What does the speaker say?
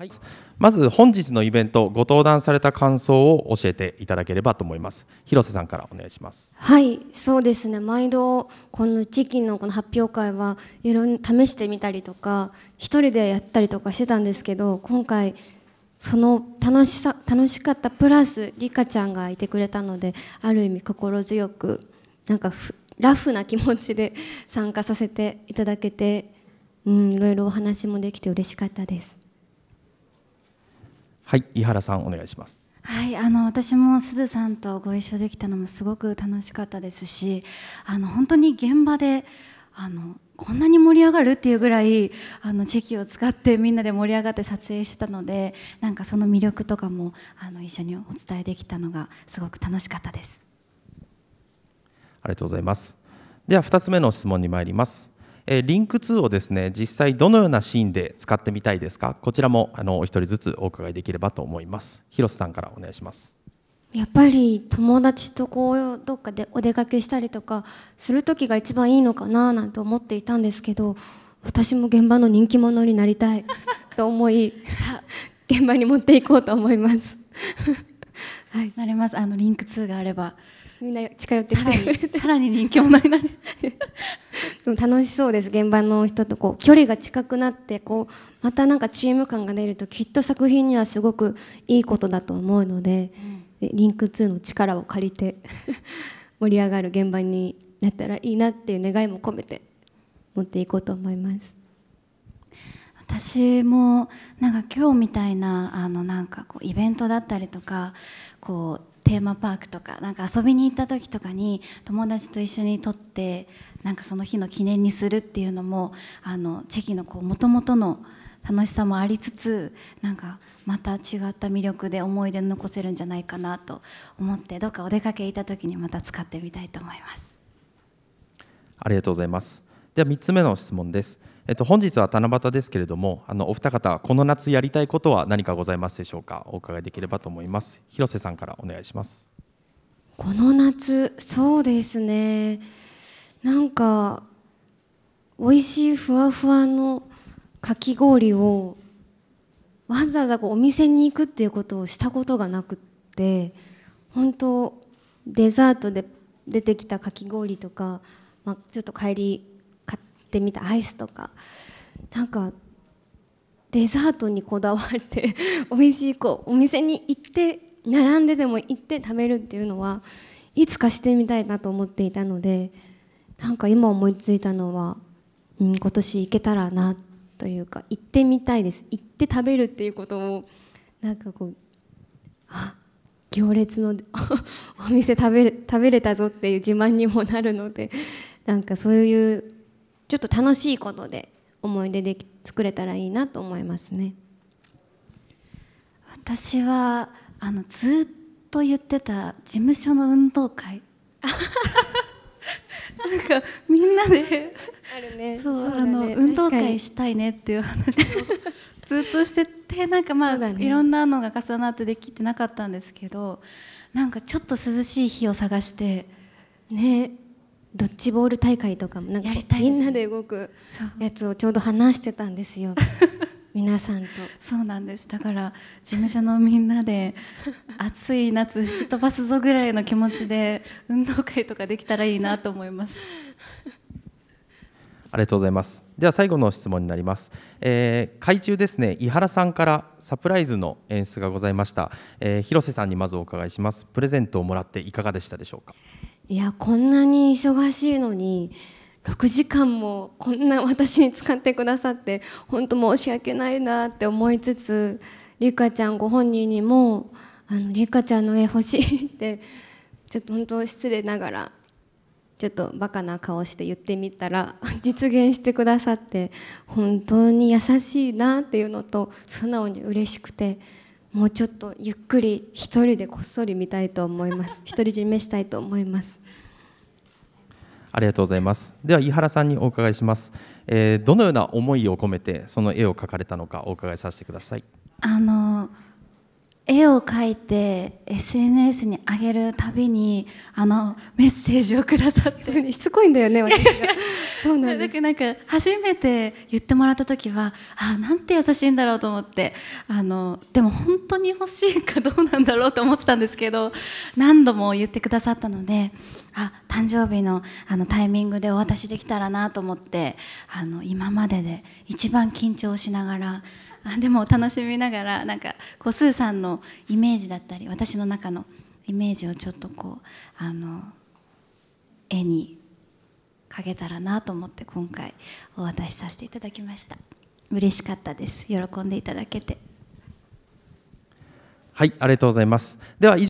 はい、まず本日のイベントご登壇された感想を教えていただければと思います広瀬さんからお願いしますはいそうですね毎度この地域のこの発表会はいろいろ試してみたりとか一人でやったりとかしてたんですけど今回その楽しさ楽しかったプラスリカちゃんがいてくれたのである意味心強くなんかラフな気持ちで 参加させていただけて、うん、いろいろお話もできて嬉しかったですはい井原さんお願いしますはいあの私もすずさんとご一緒できたのもすごく楽しかったですしあの本当に現場であのこんなに盛り上がるっていうぐらいあのチェキを使ってみんなで盛り上がって撮影してたのでなんかその魅力とかもあの一緒にお伝えできたのがすごく楽しかったですありがとうございますでは2つ目の質問に参りますえリンク2をですね実際どのようなシーンで使ってみたいですかこちらもあのお一人ずつお伺いできればと思います広瀬さんからお願いしますやっぱり友達とこうどっかでお出かけしたりとかする時が一番いいのかななんて思っていたんですけど私も現場の人気者になりたい と思い現場に持っていこうと思います はい、なれますあのリンク2があればみんな近寄ってきてくれてさらに人気者になるでも楽しそうです現場の人とこう距離が近くなってこうまたなんかチーム感が出るときっと作品にはすごくいいことだと思うので、うん、リンク2の力を借りて 盛り上がる現場になったらいいなっていう願いも込めて持っていこうと思います。私もなんか今日みたいなあのなんかこうイベントだったりとかこうテーマパークとかなんか遊びに行った時とかに友達と一緒に撮ってなんかその日の記念にするっていうのもあのチェキのもともとの楽しさもありつつなんかまた違った魅力で思い出残せるんじゃないかなと思ってどっかお出かけいた時にまた使ってみたいと思いますありがとうございますでは3つ目の質問ですえっと、本日は七夕ですけれどもあのお二方この夏やりたいことは何かございますでしょうかお伺いできればと思います広瀬さんからお願いしますこの夏そうですねなんか美味しいふわふわのかき氷をわざわざこうお店に行くっていうことをしたことがなくって本当デザートで出てきたかき氷とか、まあ、ちょっと帰りってみたアイスとかなんかデザートにこだわって 美味しいこうお店に行って並んででも行って食べるっていうのはいつかしてみたいなと思っていたのでなんか今思いついたのは、うん、今年行けたらなというか行ってみたいです行って食べるっていうことをなんかこうあ行列の お店食べ食べれたぞっていう自慢にもなるのでなんかそういうちょっと楽しいことで思い出で作れたらいいなと思いますね私はあのずっと言ってた事務所の運動会 なんかみんなであるねそう、あの運動会したいねっていう話を ずっとしててなんかまあ、ね、いろんなのが重なってできてなかったんですけどなんかちょっと涼しい日を探してねドッジボール大会とかもなんか、ね、みんなで動くやつをちょうど話してたんですよ 皆さんとそうなんですだから事務所のみんなで暑い夏吹き飛ばすぞぐらいの気持ちで運動会とかできたらいいなと思います ありがとうございますでは最後の質問になります、えー、会中ですね井原さんからサプライズの演出がございました、えー、広瀬さんにまずお伺いしますプレゼントをもらっていかがでしたでしょうかいやこんなに忙しいのに6時間もこんな私に使ってくださって本当申し訳ないなって思いつつりかちゃんご本人にも「あのりかちゃんの絵欲しい」ってちょっと本当失礼ながらちょっとバカな顔して言ってみたら実現してくださって本当に優しいなっていうのと素直に嬉しくて。もうちょっとゆっくり一人でこっそり見たいと思います独り 占めしたいと思いますありがとうございますでは井原さんにお伺いします、えー、どのような思いを込めてその絵を描かれたのかお伺いさせてくださいあの絵を描いて SNS に上げるたびにあのメッセージをくださって、しつこいんだよね私が そうなんですなんか初めて言ってもらった時はあなんて優しいんだろうと思ってあのでも本当に欲しいかどうなんだろうと思ってたんですけど何度も言ってくださったのであ誕生日のあのタイミングでお渡しできたらなと思ってあの今までで一番緊張しながら。あでも楽しみながらなんかこうスーさんのイメージだったり私の中のイメージをちょっとこうあの絵に描けたらなと思って今回お渡しさせていただきました嬉しかったです喜んでいただけてはいありがとうございますでは以上